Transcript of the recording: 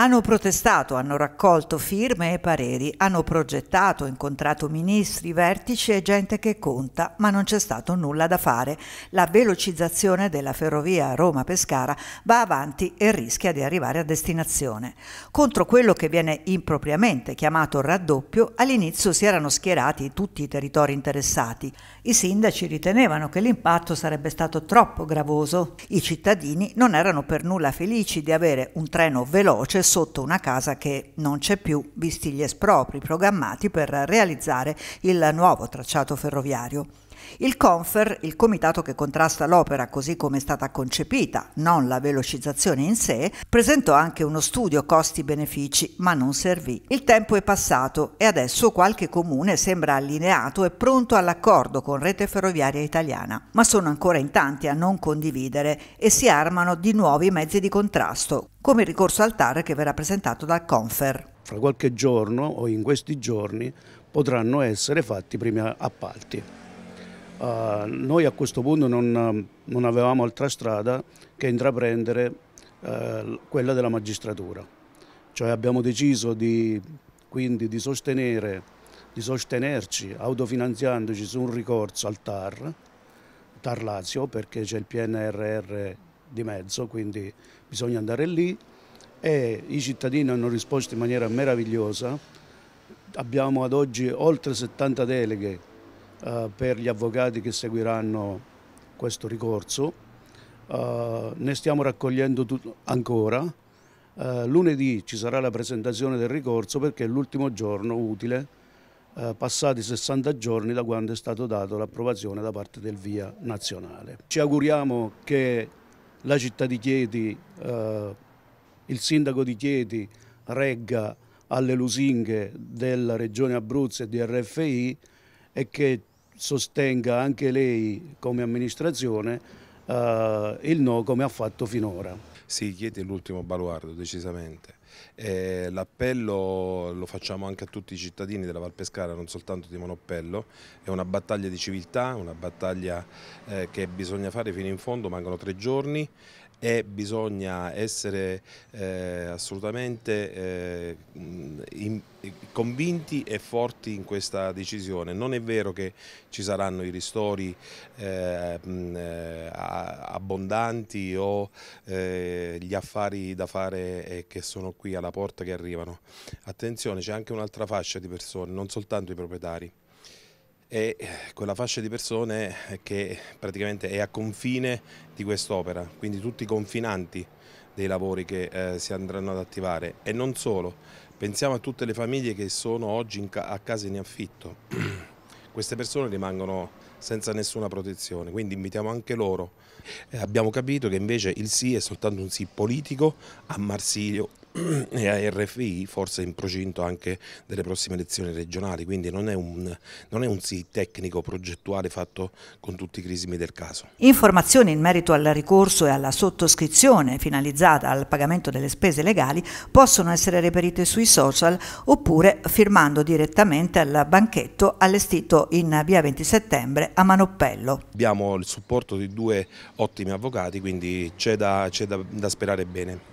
Hanno protestato, hanno raccolto firme e pareri, hanno progettato, incontrato ministri, vertici e gente che conta, ma non c'è stato nulla da fare. La velocizzazione della ferrovia Roma-Pescara va avanti e rischia di arrivare a destinazione. Contro quello che viene impropriamente chiamato raddoppio, all'inizio si erano schierati tutti i territori interessati. I sindaci ritenevano che l'impatto sarebbe stato troppo gravoso. I cittadini non erano per nulla felici di avere un treno veloce sotto una casa che non c'è più, visti gli espropri programmati per realizzare il nuovo tracciato ferroviario. Il CONFER, il comitato che contrasta l'opera così come è stata concepita, non la velocizzazione in sé, presentò anche uno studio costi-benefici, ma non servì. Il tempo è passato e adesso qualche comune sembra allineato e pronto all'accordo con Rete Ferroviaria Italiana, ma sono ancora in tanti a non condividere e si armano di nuovi mezzi di contrasto, come il ricorso al TAR che verrà presentato dal CONFER. Fra qualche giorno o in questi giorni potranno essere fatti i primi appalti. Uh, noi a questo punto non, non, avevamo altra strada che intraprendere uh, quella della magistratura, cioè abbiamo deciso di, quindi di, sostenere, di sostenerci autofinanziandoci su un ricorso al TAR, TAR Lazio perché c'è il PNRR di mezzo, quindi bisogna andare lì e i cittadini hanno risposto in maniera meravigliosa. Abbiamo ad oggi oltre 70 deleghe eh, per gli avvocati che seguiranno questo ricorso. Eh, ne stiamo raccogliendo ancora. Eh, lunedì ci sarà la presentazione del ricorso perché è l'ultimo giorno utile eh, passati 60 giorni da quando è stato dato l'approvazione da parte del Via Nazionale. Ci auguriamo che la città di Chieti, eh, il sindaco di Chieti regga alle lusinghe della regione Abruzzo e di RFI e che sostenga anche lei come amministrazione Uh, il no come ha fatto finora. Si Chieti l'ultimo baluardo decisamente. Eh, L'appello lo facciamo anche a tutti i cittadini della Val Pescara, non soltanto di Monopello, è una battaglia di civiltà, una battaglia eh, che bisogna fare fino in fondo, mancano tre giorni e bisogna essere eh, assolutamente eh, in, convinti e forti in questa decisione. Non è vero che ci saranno i ristori eh, eh abbondanti o eh, gli affari da fare eh, che sono qui alla porta che arrivano. Attenzione, c'è anche un'altra fascia di persone, non soltanto i proprietari è eh, quella fascia di persone che praticamente è a confine di quest'opera, quindi tutti i confinanti dei lavori che eh, si andranno ad attivare e non solo, pensiamo a tutte le famiglie che sono oggi ca a casa in affitto, queste persone rimangono senza nessuna protezione, quindi invitiamo anche loro. Eh, abbiamo capito che invece il sì è soltanto un sì politico a Marsilio e a RFI, forse in procinto anche delle prossime elezioni regionali, quindi non è un, non è un sì tecnico progettuale fatto con tutti i crismi del caso. Informazioni in merito al ricorso e alla sottoscrizione finalizzata al pagamento delle spese legali possono essere reperite sui social oppure firmando direttamente al banchetto allestito in via 20 settembre a Manoppello. Abbiamo il supporto di due ottimi avvocati, quindi c'è da, da, da sperare bene.